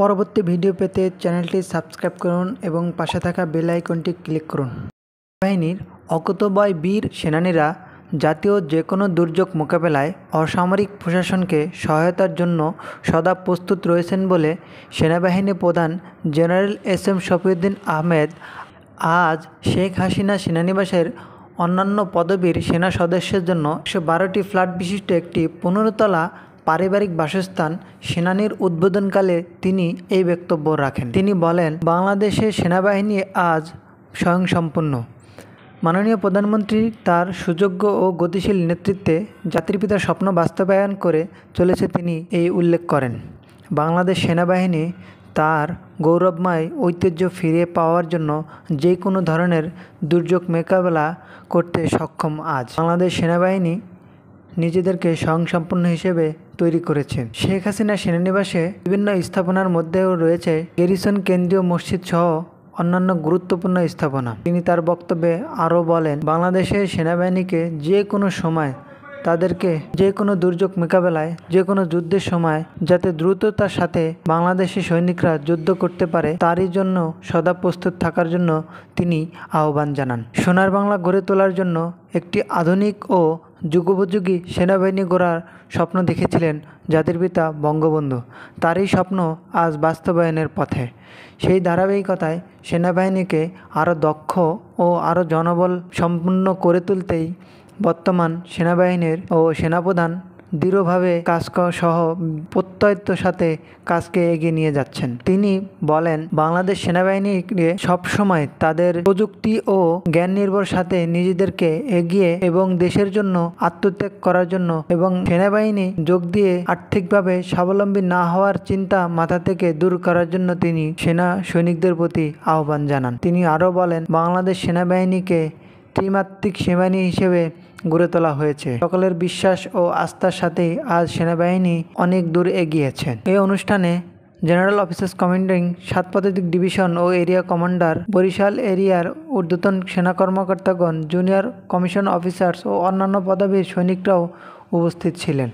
পরবর্তী ভিডিও পেতে চ্যানেলটি সাবস্ক্রাইব করুন এবং পাশে থাকা বেল আইকনটি ক্লিক করুন বাহিনীর অকতবয় বীর সেনানীরা জাতীয় যে কোনো দুর্যোগ মোকাবেলায় অসামরিক প্রশাসনকে সহায়তার জন্য সদা প্রস্তুত রয়েছেন বলে সেনাবাহিনী প্রধান general S M Shafiuddin Ahmed আজ শেখ হাসিনা সেনানিবাসের অন্যান্য পদবীর সেনা সদস্যের জন্য একশো বারোটি ফ্ল্যাট বিশিষ্ট একটি পনেরোতলা পারিবারিক বাসস্থান সেনানির উদ্বোধনকালে তিনি এই বক্তব্য রাখেন তিনি বলেন বাংলাদেশের সেনাবাহিনী আজ স্বয়ংসম্পূর্ণ মাননীয় প্রধানমন্ত্রী তার সুযোগ্য ও গতিশীল নেতৃত্বে জাতির পিতার স্বপ্ন বাস্তবায়ন করে চলেছে তিনি এই উল্লেখ করেন বাংলাদেশ সেনাবাহিনী তার গৌরবময় ঐতিহ্য ফিরে পাওয়ার জন্য যে কোনো ধরনের দুর্যোগ মোকাবেলা করতে সক্ষম আজ বাংলাদেশ সেনাবাহিনী নিজেদেরকে স্বয়ংসম্পন্ন হিসেবে তৈরি করেছে শেখ হাসিনা সেনানিবাসে বিভিন্ন স্থাপনার মধ্যেও রয়েছে গেরিসন কেন্দ্রীয় মসজিদ সহ অন্যান্য গুরুত্বপূর্ণ স্থাপনা তিনি তার বক্তব্যে আরও বলেন বাংলাদেশের সেনাবাহিনীকে যে কোনো সময় তাদেরকে যে কোনো দুর্যোগ মোকাবেলায় যে কোনো যুদ্ধের সময় যাতে দ্রুততার সাথে বাংলাদেশি সৈনিকরা যুদ্ধ করতে পারে তারই জন্য সদা প্রস্তুত থাকার জন্য তিনি আহ্বান জানান সোনার বাংলা গড়ে তোলার জন্য একটি আধুনিক ও যুগোপযোগী সেনাবাহিনী গড়ার স্বপ্ন দেখেছিলেন জাতির পিতা বঙ্গবন্ধু তারই স্বপ্ন আজ বাস্তবায়নের পথে সেই ধারাবাহিকতায় সেনাবাহিনীকে আরও দক্ষ ও আরও জনবল সম্পূর্ণ করে তুলতেই বর্তমান সেনাবাহিনীর ও সেনাপ্রধান দৃঢ়ভাবে কাজ সহ প্রত্যয়িত্ব সাথে কাজকে এগিয়ে নিয়ে যাচ্ছেন তিনি বলেন বাংলাদেশ সেনাবাহিনীকে সবসময় তাদের প্রযুক্তি ও জ্ঞান নির্ভর সাথে নিজেদেরকে এগিয়ে এবং দেশের জন্য আত্মত্যাগ করার জন্য এবং সেনাবাহিনী যোগ দিয়ে আর্থিকভাবে স্বাবলম্বী না হওয়ার চিন্তা মাথা থেকে দূর করার জন্য তিনি সেনা সৈনিকদের প্রতি আহ্বান জানান তিনি আরও বলেন বাংলাদেশ সেনাবাহিনীকে ত্রিমাত্রিক সেনাবাহিনী হিসেবে গড়ে তোলা হয়েছে সকলের বিশ্বাস ও আস্থার সাথেই আজ সেনাবাহিনী অনেক দূর এগিয়েছেন এই অনুষ্ঠানে জেনারেল অফিসার্স কমান্ডিং সাত পদাতিক ডিভিশন ও এরিয়া কমান্ডার বরিশাল এরিয়ার ঊর্ধ্বতন সেনা কর্মকর্তাগণ জুনিয়র কমিশন অফিসার্স ও অন্যান্য পদবীর সৈনিকরাও উপস্থিত ছিলেন